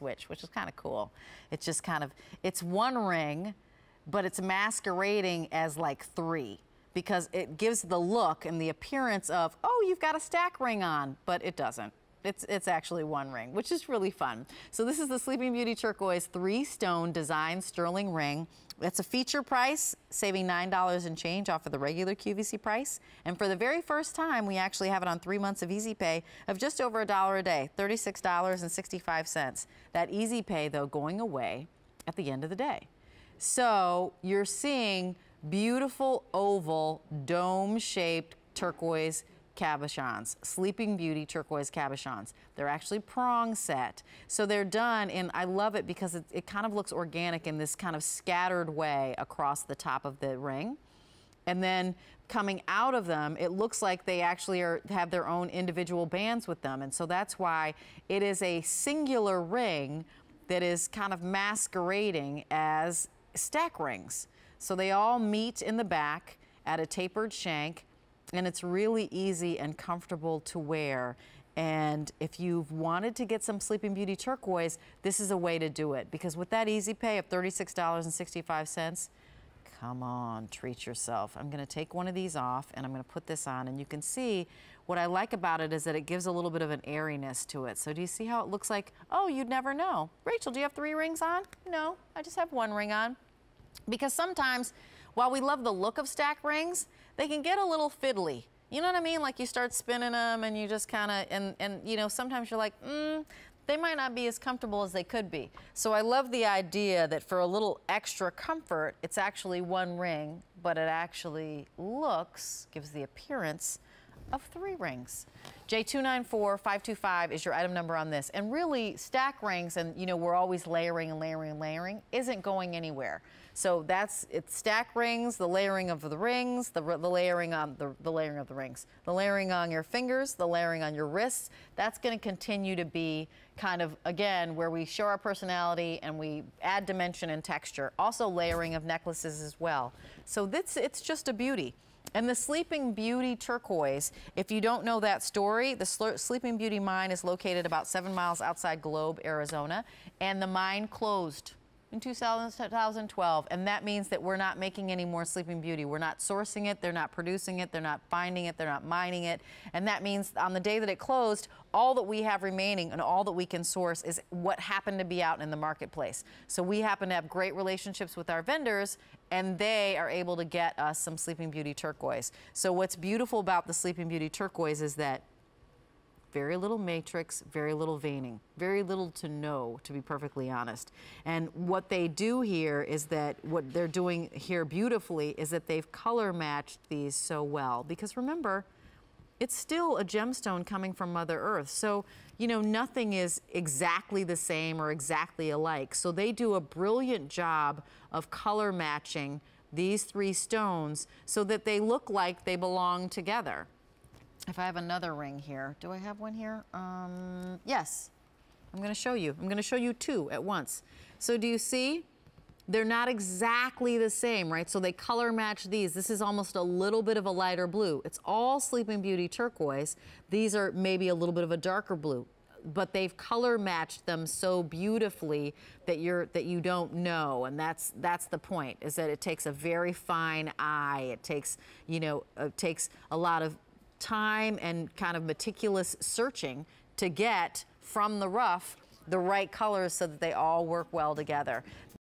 switch, which is kind of cool. It's just kind of, it's one ring, but it's masquerading as like three because it gives the look and the appearance of, oh, you've got a stack ring on, but it doesn't. It's, it's actually one ring, which is really fun. So this is the Sleeping Beauty Turquoise three stone design sterling ring. That's a feature price, saving $9 and change off of the regular QVC price. And for the very first time, we actually have it on three months of Easy Pay of just over a dollar a day, $36.65. That Easy Pay, though, going away at the end of the day. So you're seeing beautiful oval, dome-shaped turquoise cabochons, Sleeping Beauty turquoise cabochons. They're actually prong set. So they're done and I love it because it, it, kind of looks organic in this kind of scattered way across the top of the ring. And then coming out of them, it looks like they actually are, have their own individual bands with them. And so that's why it is a singular ring that is kind of masquerading as stack rings. So they all meet in the back at a tapered shank and it's really easy and comfortable to wear. And if you've wanted to get some Sleeping Beauty turquoise, this is a way to do it. Because with that easy pay of $36.65, come on, treat yourself. I'm gonna take one of these off and I'm gonna put this on. And you can see what I like about it is that it gives a little bit of an airiness to it. So do you see how it looks like, oh, you'd never know. Rachel, do you have three rings on? No, I just have one ring on. Because sometimes while we love the look of stack rings, they can get a little fiddly. You know what I mean? Like you start spinning them and you just kind of, and, and you know, sometimes you're like, mm, they might not be as comfortable as they could be. So I love the idea that for a little extra comfort, it's actually one ring, but it actually looks, gives the appearance of three rings. J294525 is your item number on this. And really, stack rings, and you know, we're always layering and layering and layering, isn't going anywhere. So that's, it's stack rings, the layering of the rings, the, the layering on the, the layering of the rings, the layering on your fingers, the layering on your wrists. That's gonna continue to be kind of, again, where we show our personality and we add dimension and texture. Also layering of necklaces as well. So this, it's just a beauty. And the Sleeping Beauty turquoise, if you don't know that story, the Sleeping Beauty mine is located about seven miles outside Globe, Arizona, and the mine closed in 2012, and that means that we're not making any more Sleeping Beauty. We're not sourcing it, they're not producing it, they're not finding it, they're not mining it, and that means on the day that it closed, all that we have remaining and all that we can source is what happened to be out in the marketplace. So we happen to have great relationships with our vendors and they are able to get us some Sleeping Beauty turquoise. So what's beautiful about the Sleeping Beauty turquoise is that very little matrix, very little veining, very little to know, to be perfectly honest. And what they do here is that what they're doing here beautifully is that they've color matched these so well. Because remember, it's still a gemstone coming from Mother Earth. So, you know, nothing is exactly the same or exactly alike. So they do a brilliant job of color matching these three stones so that they look like they belong together if I have another ring here, do I have one here? Um, yes, I'm gonna show you. I'm gonna show you two at once. So do you see? They're not exactly the same, right? So they color match these. This is almost a little bit of a lighter blue. It's all Sleeping Beauty turquoise. These are maybe a little bit of a darker blue but they've color matched them so beautifully that you're that you don't know and that's that's the point is that it takes a very fine eye it takes you know it takes a lot of time and kind of meticulous searching to get from the rough the right colors so that they all work well together.